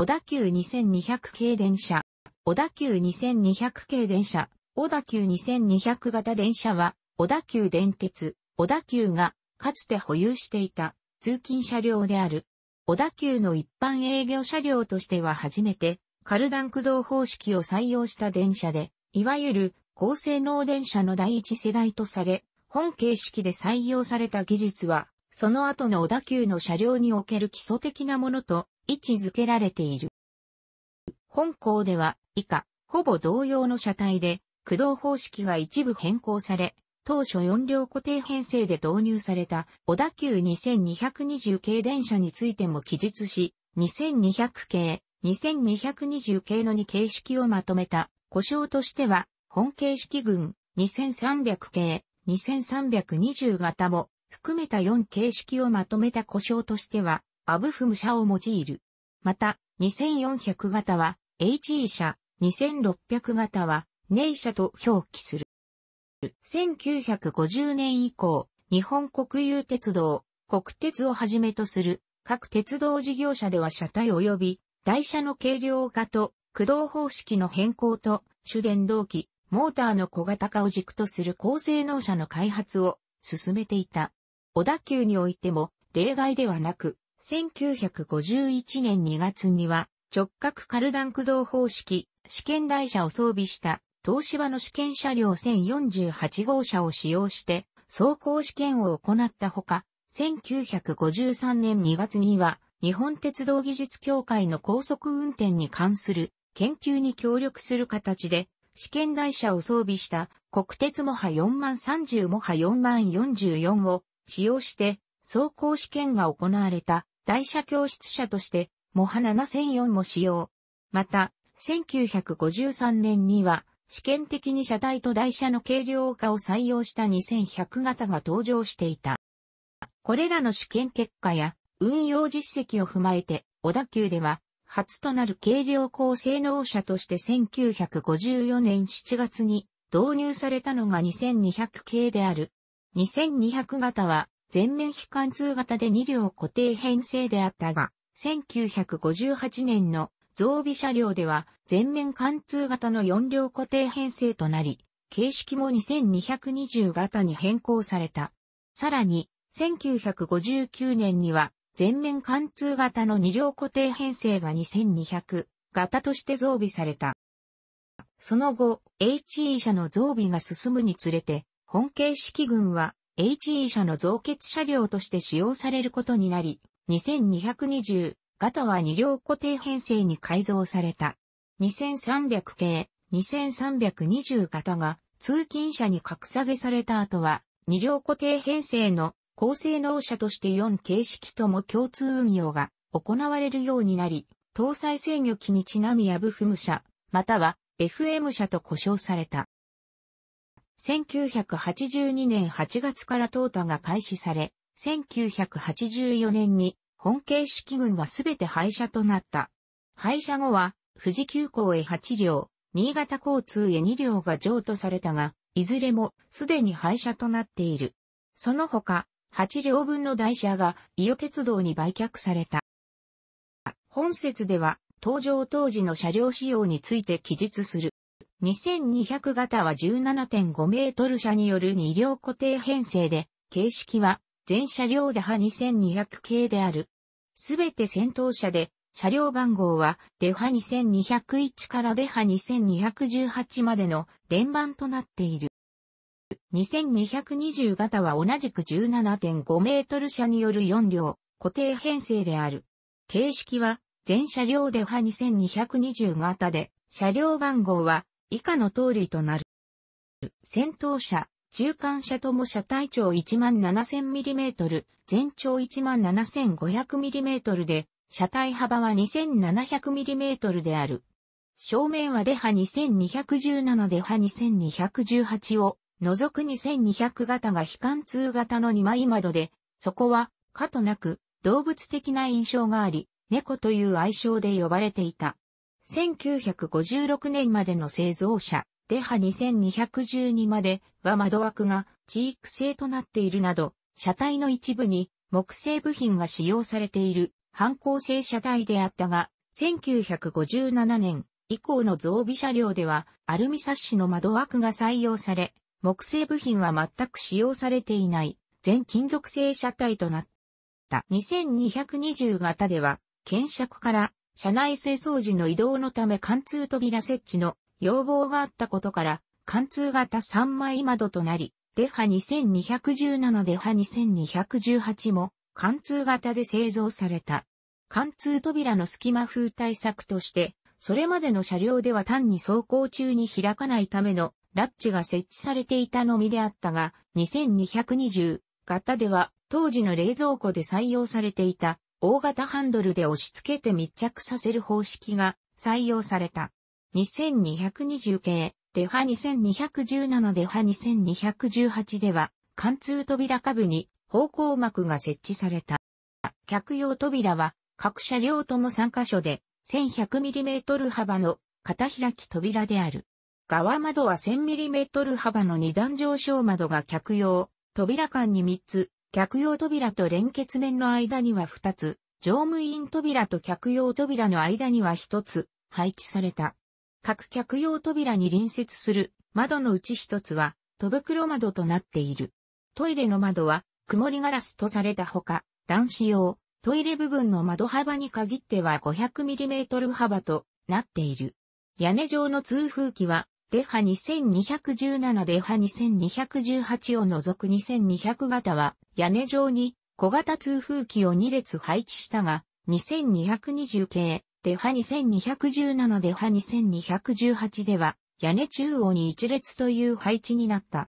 小田急2200系電車、小田急2200系電車、小田急2200型電車は、小田急電鉄、小田急が、かつて保有していた、通勤車両である。小田急の一般営業車両としては初めて、カルダン駆動方式を採用した電車で、いわゆる、高性能電車の第一世代とされ、本形式で採用された技術は、その後の小田急の車両における基礎的なものと位置づけられている。本校では以下、ほぼ同様の車体で、駆動方式が一部変更され、当初4両固定編成で導入された小田急2220系電車についても記述し、2200系、2220系の2形式をまとめた、故障としては、本形式群2300系、2320型も含めた4形式をまとめた故障としては、アブフム社を用いる。また、2400型は HE 社、2600型はネイ社と表記する。1950年以降、日本国有鉄道、国鉄をはじめとする各鉄道事業者では車体及び台車の軽量化と駆動方式の変更と主電動機、モーターの小型化を軸とする高性能車の開発を進めていた。小田急においても例外ではなく、1951年2月には直角カルダン駆動方式試験台車を装備した東芝の試験車両1048号車を使用して走行試験を行ったほか、1953年2月には日本鉄道技術協会の高速運転に関する研究に協力する形で試験台車を装備した国鉄モハ4万30モハ4万44を使用して走行試験が行われた台車教室車として、モハ7004も使用。また、1953年には、試験的に車体と台車の軽量化を採用した2100型が登場していた。これらの試験結果や運用実績を踏まえて、小田急では、初となる軽量高性能車として1954年7月に導入されたのが2200系である。2200型は全面非貫通型で2両固定編成であったが、1958年の増備車両では全面貫通型の4両固定編成となり、形式も2220型に変更された。さらに、1959年には全面貫通型の2両固定編成が2200型として増備された。その後、HE 車の増備が進むにつれて、本形式群は HE 社の増結車両として使用されることになり、2220型は2両固定編成に改造された。2300系、2320型が通勤車に格下げされた後は、2両固定編成の高性能車として4形式とも共通運用が行われるようになり、搭載制御機にちなみやブフム車、または FM 車と呼称された。1982年8月から淘汰が開始され、1984年に本形式群はすべて廃車となった。廃車後は、富士急行へ8両、新潟交通へ2両が譲渡されたが、いずれもすでに廃車となっている。その他、8両分の台車が伊予鉄道に売却された。本説では、登場当時の車両仕様について記述する。2200型は17.5メートル車による2両固定編成で、形式は全車両で派2200系である。すべて先頭車で、車両番号はデハ2201からデハ2218までの連番となっている。2220型は同じく17.5メートル車による4両固定編成である。形式は全車両デハ2220型で、車両番号は以下の通りとなる。戦闘車、中間車とも車体長 17,000mm、全長 17,500mm で、車体幅は 2,700mm である。正面はデハ2217デハ2218を除く2200型が非貫通型の2枚窓で、そこは、かとなく、動物的な印象があり、猫という愛称で呼ばれていた。1956年までの製造車、デハ2212までは窓枠が地域製となっているなど、車体の一部に木製部品が使用されている反抗性車体であったが、1957年以降の増備車両ではアルミサッシの窓枠が採用され、木製部品は全く使用されていない全金属製車体となった。2220型では、検索から車内清掃時の移動のため貫通扉設置の要望があったことから、貫通型3枚窓となり、デハ2217デハ2218も貫通型で製造された。貫通扉の隙間風対策として、それまでの車両では単に走行中に開かないためのラッチが設置されていたのみであったが、2220型では当時の冷蔵庫で採用されていた大型ハンドルで押し付けて密着させる方式が採用された。2220系、デハ2217デハ2218では、貫通扉下部に方向膜が設置された。客用扉は各車両とも3カ所で 1100mm 幅の片開き扉である。側窓は 1000mm 幅の2段上昇窓が客用、扉間に3つ、客用扉と連結面の間には2つ、乗務員扉と客用扉の間には1つ、配置された。各客用扉に隣接する窓のうち1つは、戸袋窓となっている。トイレの窓は、曇りガラスとされたほか、男子用、トイレ部分の窓幅に限っては 500mm 幅となっている。屋根上の通風機はデハ2217デハ2218を除く2200型は屋根上に小型通風機を2列配置したが、2220系デハ2217デハ2218では屋根中央に1列という配置になった。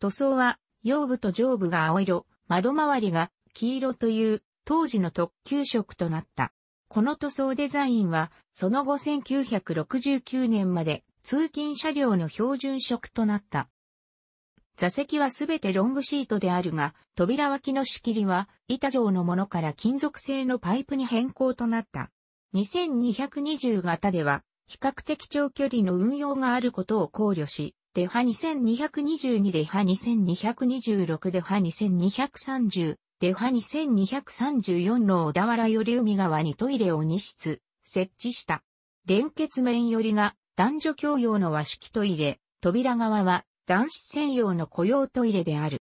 塗装は腰部と上部が青色、窓周りが黄色という当時の特急色となった。この塗装デザインは、その後1969年まで通勤車両の標準色となった。座席はすべてロングシートであるが、扉脇の仕切りは板状のものから金属製のパイプに変更となった。2220型では、比較的長距離の運用があることを考慮し、デハ2222デハ2226デハ2230デハ2234の小田原より海側にトイレを2室設置した。連結面よりが男女共用の和式トイレ、扉側は男子専用の雇用トイレである。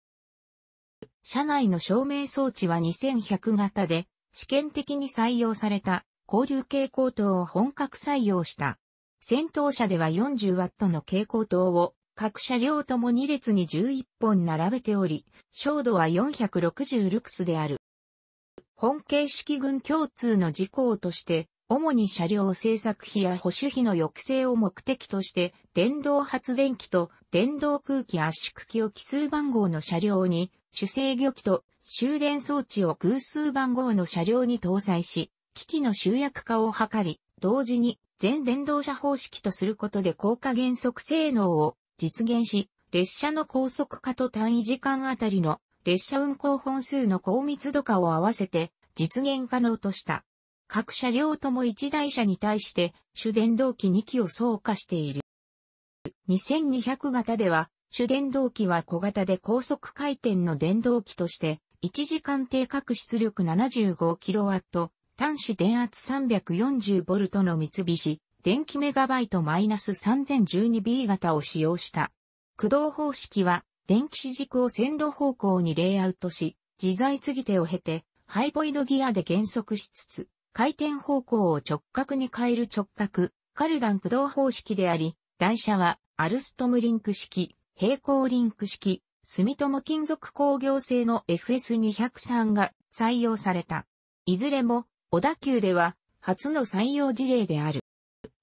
車内の照明装置は2100型で、試験的に採用された交流蛍光灯を本格採用した。先頭車では40ワットの蛍光灯を各車両とも2列に11本並べており、照度は460ルクスである。本形式群共通の事項として、主に車両製作費や保守費の抑制を目的として、電動発電機と電動空気圧縮機を奇数番号の車両に、主制御機と終電装置を偶数番号の車両に搭載し、機器の集約化を図り、同時に全電動車方式とすることで効果減速性能を実現し、列車の高速化と単位時間あたりの列車運行本数の高密度化を合わせて実現可能とした。各車両とも1台車に対して主電動機2機を装加している。2200型では、主電動機は小型で高速回転の電動機として、1時間定格出力 75kW、端子電圧 340V の三菱、電気メガバイト -3012B 型を使用した。駆動方式は、電気子軸を線路方向にレイアウトし、自在継ぎ手を経て、ハイボイドギアで減速しつつ、回転方向を直角に変える直角、カルガン駆動方式であり、台車はアルストムリンク式、平行リンク式、住友金属工業製の FS203 が採用された。いずれも小田急では初の採用事例である。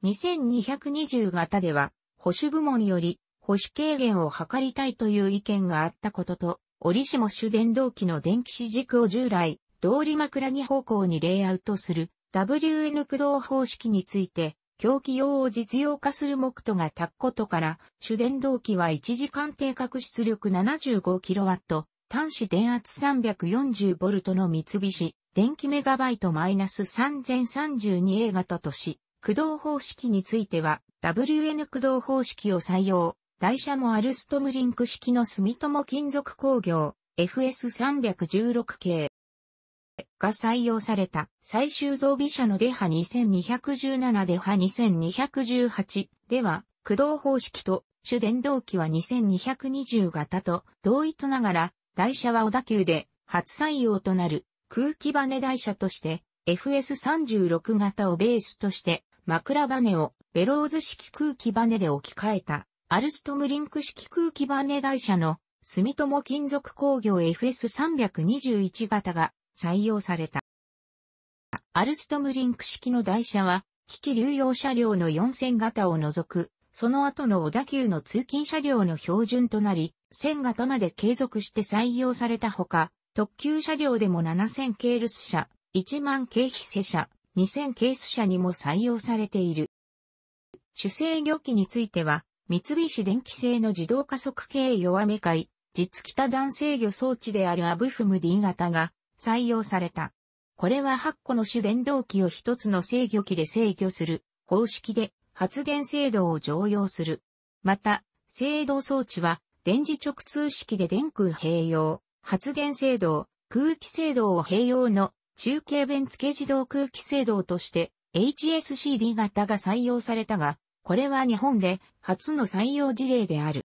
2220型では保守部門より保守軽減を図りたいという意見があったことと、折しも主電動機の電気子軸を従来、通り枕木方向にレイアウトする WN 駆動方式について、狂気用を実用化する目途がたくことから、主電動機は1時間定格出力 75kW、端子電圧 340V の三菱、電気メガバイトマイナス -3032A 型とし、駆動方式については、WN 駆動方式を採用。台車もアルストムリンク式の住友金属工業、FS316 系。が採用された最終増備車のデハ2217デハ2218では駆動方式と主電動機は2220型と同一ながら台車は小田急で初採用となる空気バネ台車として FS36 型をベースとして枕バネをベローズ式空気バネで置き換えたアルストムリンク式空気バネ台車の住友金属工業 FS321 型が採用された。アルストムリンク式の台車は、機器流用車両の4000型を除く、その後の小田急の通勤車両の標準となり、1000型まで継続して採用されたほか、特急車両でも7000系ルス車、1万系非世車、2000ケース車にも採用されている。主制御機については、三菱電機製の自動加速系弱め解、実北弾制御装置であるアブフム D 型が採用された。これは8個の主電動機を1つの制御機で制御する方式で発電制度を常用する。また、制動装置は電磁直通式で電空併用、発電制動、空気制度を併用の中継弁付け自動空気制度として HSCD 型が採用されたが、これは日本で初の採用事例である。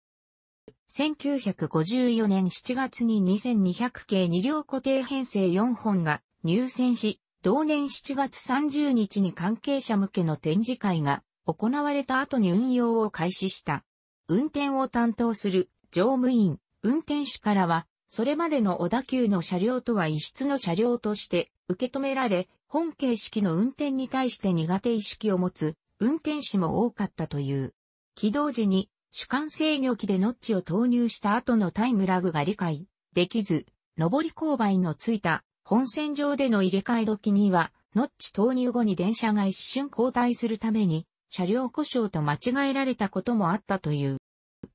1954年7月に2200系2両固定編成4本が入選し、同年7月30日に関係者向けの展示会が行われた後に運用を開始した。運転を担当する乗務員、運転手からは、それまでの小田急の車両とは異質の車両として受け止められ、本形式の運転に対して苦手意識を持つ運転手も多かったという。起動時に主観制御機でノッチを投入した後のタイムラグが理解できず、上り勾配のついた本線上での入れ替え時には、ノッチ投入後に電車が一瞬交代するために、車両故障と間違えられたこともあったという。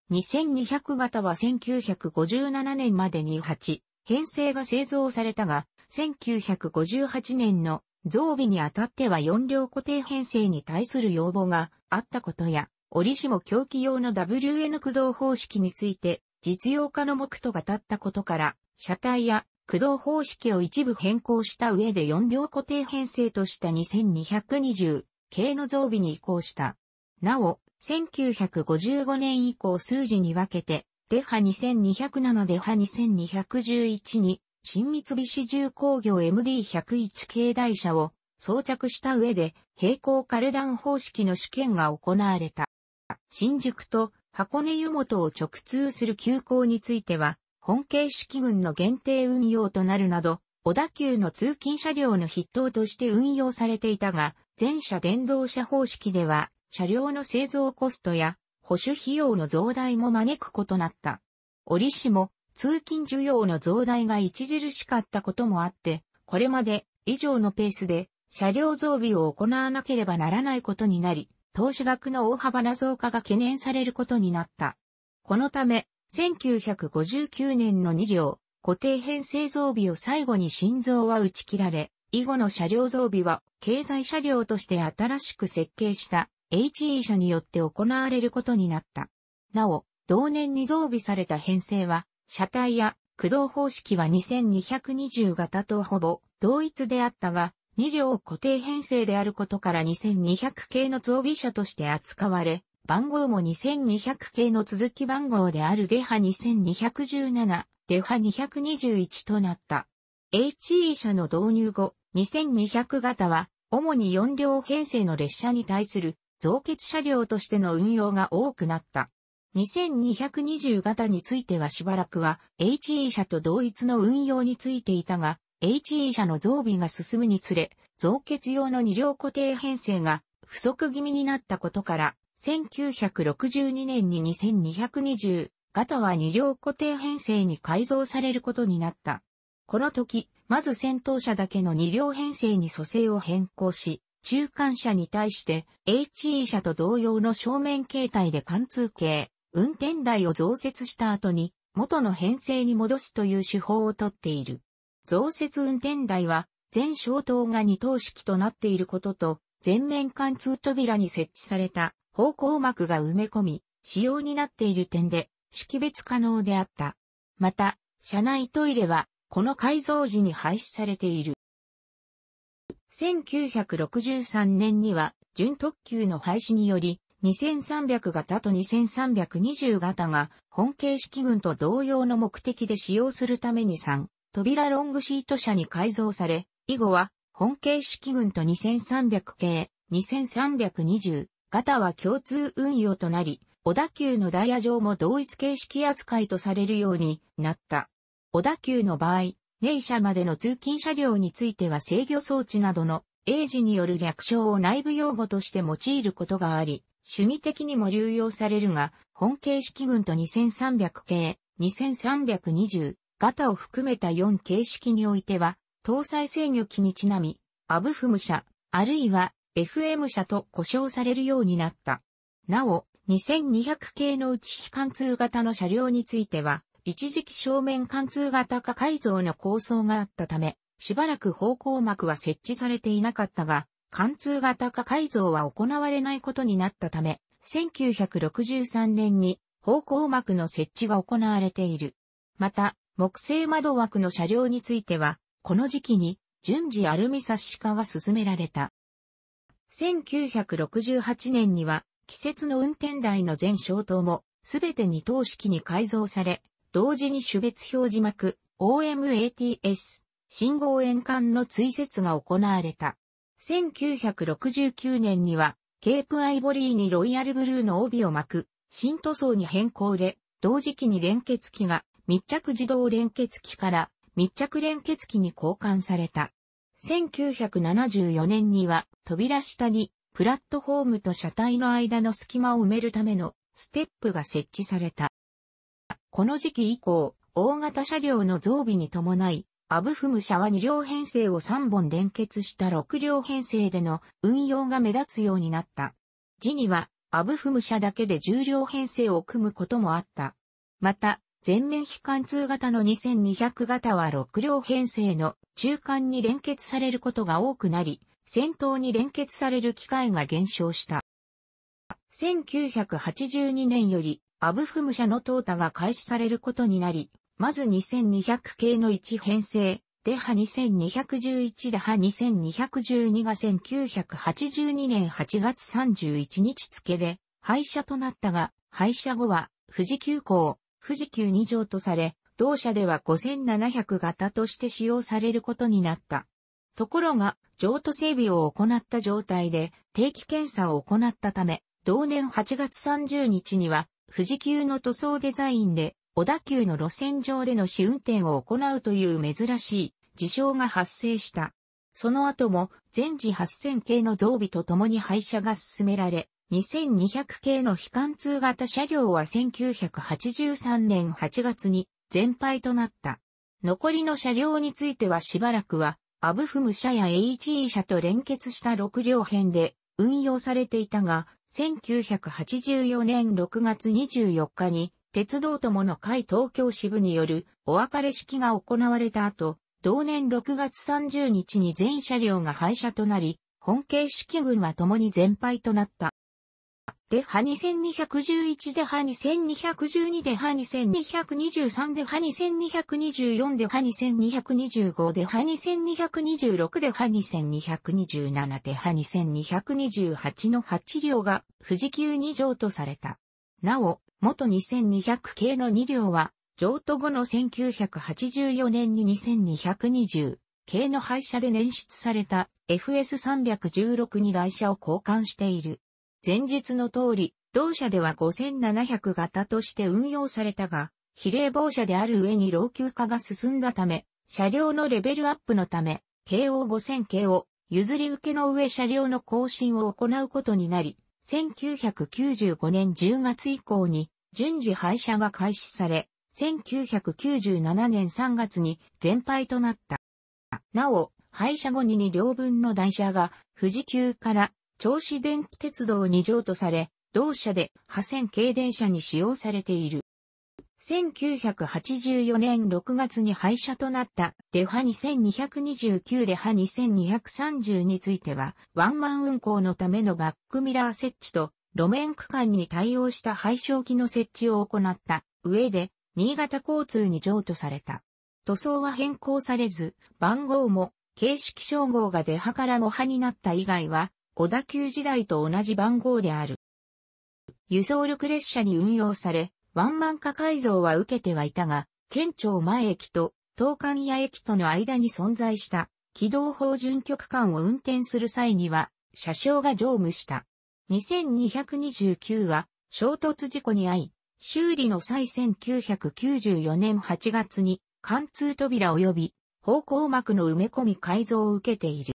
2200型は1957年までに8編成が製造されたが、1958年の増備にあたっては4両固定編成に対する要望があったことや、折しも狂気用の WN 駆動方式について実用化の目途が立ったことから、車体や駆動方式を一部変更した上で4両固定編成とした2220系の増備に移行した。なお、1955年以降数字に分けて、デハ2207デハ2211に、新三菱重工業 MD101 系台車を装着した上で、平行カルダン方式の試験が行われた。新宿と箱根湯本を直通する急行については、本形式群の限定運用となるなど、小田急の通勤車両の筆頭として運用されていたが、全車電動車方式では、車両の製造コストや保守費用の増大も招くことなった。折しも通勤需要の増大が著しかったこともあって、これまで以上のペースで車両増備を行わなければならないことになり、投資額の大幅な増加が懸念されることになった。このため、1959年の2両、固定編成増備を最後に心臓は打ち切られ、以後の車両増備は経済車両として新しく設計した HE 車によって行われることになった。なお、同年に増備された編成は、車体や駆動方式は2220型とほぼ同一であったが、2両固定編成であることから2200系の増備車として扱われ、番号も2200系の続き番号であるデハ2217、デハ221となった。HE 車の導入後、2200型は、主に4両編成の列車に対する増結車両としての運用が多くなった。2220型についてはしばらくは HE 車と同一の運用についていたが、HE 社の増備が進むにつれ、増結用の二両固定編成が不足気味になったことから、1962年に2220型は二両固定編成に改造されることになった。この時、まず先頭車だけの二両編成に組成を変更し、中間車に対して HE 車と同様の正面形態で貫通形、運転台を増設した後に元の編成に戻すという手法をとっている。増設運転台は、全消灯が二等式となっていることと、全面貫通扉に設置された方向幕が埋め込み、仕様になっている点で識別可能であった。また、車内トイレは、この改造時に廃止されている。1963年には、準特急の廃止により、2300型と2320型が本形式群と同様の目的で使用するために3扉ロングシート車に改造され、以後は本形式群と2300系、2320型は共通運用となり、小田急のダイヤ上も同一形式扱いとされるようになった。小田急の場合、ネイ車までの通勤車両については制御装置などの英字による略称を内部用語として用いることがあり、趣味的にも流用されるが、本形式群と2300系、2320ガタを含めた4形式においては、搭載制御機にちなみ、アブフム車、あるいは FM 車と呼称されるようになった。なお、2200系の内ち非貫通型の車両については、一時期正面貫通型化改造の構想があったため、しばらく方向膜は設置されていなかったが、貫通型化改造は行われないことになったため、1963年に方向膜の設置が行われている。また、木製窓枠の車両については、この時期に順次アルミサッシ化が進められた。1968年には、季節の運転台の全消灯も、すべて二等式に改造され、同時に種別表示幕、OMATS、信号円管の追設が行われた。1969年には、ケープアイボリーにロイヤルブルーの帯を巻く、新塗装に変更で、同時期に連結機が密着自動連結機から密着連結機に交換された。1974年には扉下にプラットフォームと車体の間の隙間を埋めるためのステップが設置された。この時期以降、大型車両の増備に伴い、アブフム社は2両編成を3本連結した6両編成での運用が目立つようになった。字には、アブフム社だけで10両編成を組むこともあった。また、全面非貫通型の2200型は6両編成の中間に連結されることが多くなり、先頭に連結される機会が減少した。1982年よりアブフム社の淘汰が開始されることになり、まず2200系の1編成、デハ2211デハ2212が1982年8月31日付で廃車となったが、廃車後は富士急行、富士急2乗とされ、同社では5700型として使用されることになった。ところが、譲渡整備を行った状態で定期検査を行ったため、同年8月30日には、富士急の塗装デザインで、小田急の路線上での試運転を行うという珍しい事象が発生した。その後も、全時8000系の増備とともに廃車が進められ、2200系の非貫通型車両は1983年8月に全廃となった。残りの車両についてはしばらくは、アブフム車や HE 車と連結した6両編で運用されていたが、1984年6月24日に、鉄道友の会東京支部によるお別れ式が行われた後、同年6月30日に全車両が廃車となり、本家式群は共に全廃となった。で、ハ2211で、ハ2212で、ハ2223で、ハ2224で、ハ2225で、ハ2226で、ハ2227で、ハ2228の8両が富士急2乗とされた。なお、元2200系の2両は、譲渡後の1984年に2220系の廃車で捻出された FS316 に台車を交換している。前述の通り、同社では5700型として運用されたが、比例防車である上に老朽化が進んだため、車両のレベルアップのため、京王5000系を譲り受けの上車両の更新を行うことになり、1995年10月以降に順次廃車が開始され、1997年3月に全廃となった。なお、廃車後に2両分の台車が富士急から銚子電気鉄道に譲渡され、同社で破線軽電車に使用されている。1984年6月に廃車となったデハ2229デハ2230については、ワンマン運行のためのバックミラー設置と、路面区間に対応した廃焼機の設置を行った上で、新潟交通に譲渡された。塗装は変更されず、番号も、形式称号がデハからモハになった以外は、小田急時代と同じ番号である。輸送力列車に運用され、ワンマン化改造は受けてはいたが、県庁前駅と東関屋駅との間に存在した軌道法準局間を運転する際には、車掌が乗務した。2229は衝突事故に遭い、修理の際1994年8月に貫通扉及び方向膜の埋め込み改造を受けている。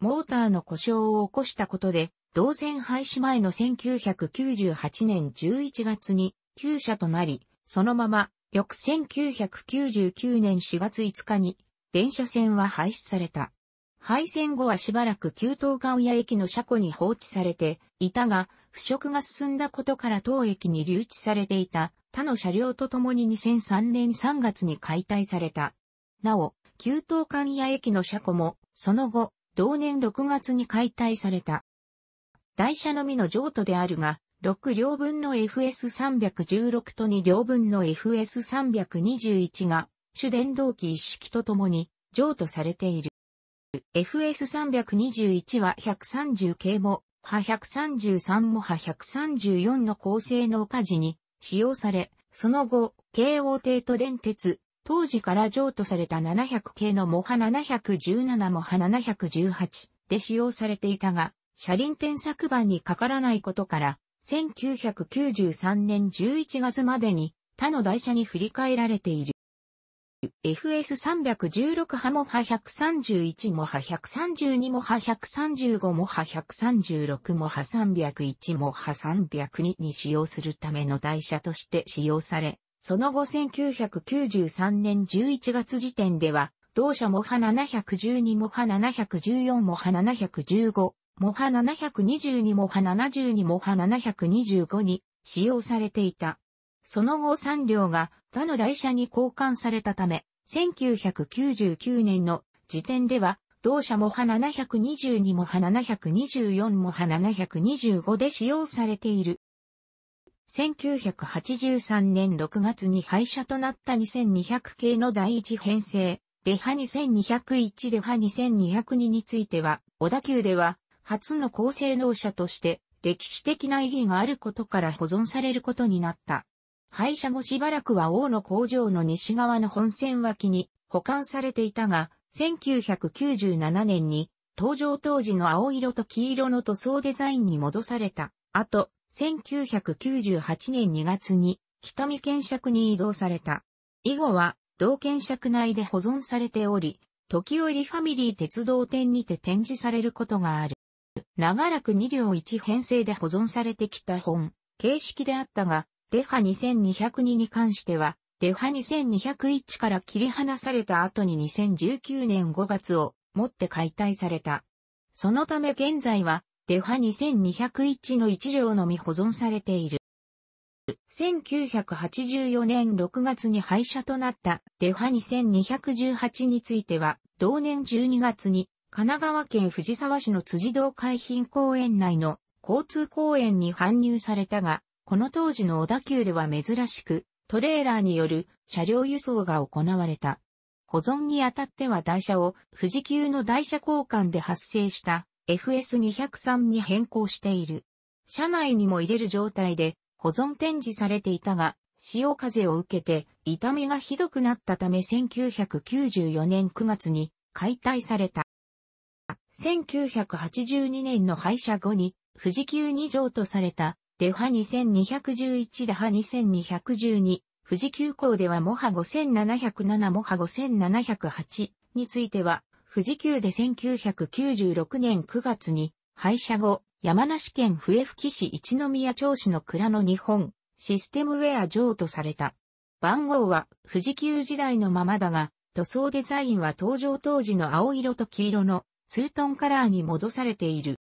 モーターの故障を起こしたことで、同線廃止前の1998年11月に旧車となり、そのまま翌1999年4月5日に電車線は廃止された。廃線後はしばらく旧東館屋駅の車庫に放置されていたが、腐食が進んだことから当駅に留置されていた他の車両とともに2003年3月に解体された。なお、旧東館屋駅の車庫も、その後、同年6月に解体された。台車のみの譲渡であるが、6両分の FS316 と2両分の FS321 が、主電動機一式とともに譲渡されている。FS321 は130系も、派133も派134の高性能火事に使用され、その後、京王帝都電鉄、当時から譲渡された700系のモハ717モハ718で使用されていたが、車輪転作板にかからないことから、1993年11月までに他の台車に振り替えられている。FS316 ハモハ131モハ132モハ135モハ136モハ301モハ302に使用するための台車として使用され、その後1993年11月時点では、同社モハ712モハ714モハ715モハ722モハ72モハ725に使用されていた。その後3両が他の台車に交換されたため、1999年の時点では、同社モハ722モハ724モハ725で使用されている。1983年6月に廃車となった2200系の第一編成、デハ2201デハ2202については、小田急では、初の高性能車として、歴史的な意義があることから保存されることになった。廃車後しばらくは大野工場の西側の本線脇に保管されていたが、1997年に、登場当時の青色と黄色の塗装デザインに戻された。と、1998年2月に北見検尺に移動された。以後は同検尺内で保存されており、時折ファミリー鉄道展にて展示されることがある。長らく2両1編成で保存されてきた本、形式であったが、デハ2202に関しては、デハ2201から切り離された後に2019年5月をもって解体された。そのため現在はデファ2201の1両のみ保存されている。1984年6月に廃車となったデファ2218については、同年12月に神奈川県藤沢市の辻堂海浜公園内の交通公園に搬入されたが、この当時の小田急では珍しく、トレーラーによる車両輸送が行われた。保存にあたっては台車を富士急の台車交換で発生した FS203 に変更している。車内にも入れる状態で保存展示されていたが、潮風を受けて痛みがひどくなったため1994年9月に解体された。1982年の廃車後に富士急2乗とされたデハ2211デハ2212富士急行ではモハ5707モハ5708については富士急で1996年9月に廃車後、山梨県笛吹市一宮町市の蔵の日本システムウェア譲渡された。番号は富士急時代のままだが、塗装デザインは登場当時の青色と黄色のツートンカラーに戻されている。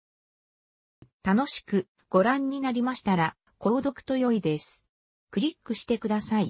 楽しくご覧になりましたら、購読と良いです。クリックしてください。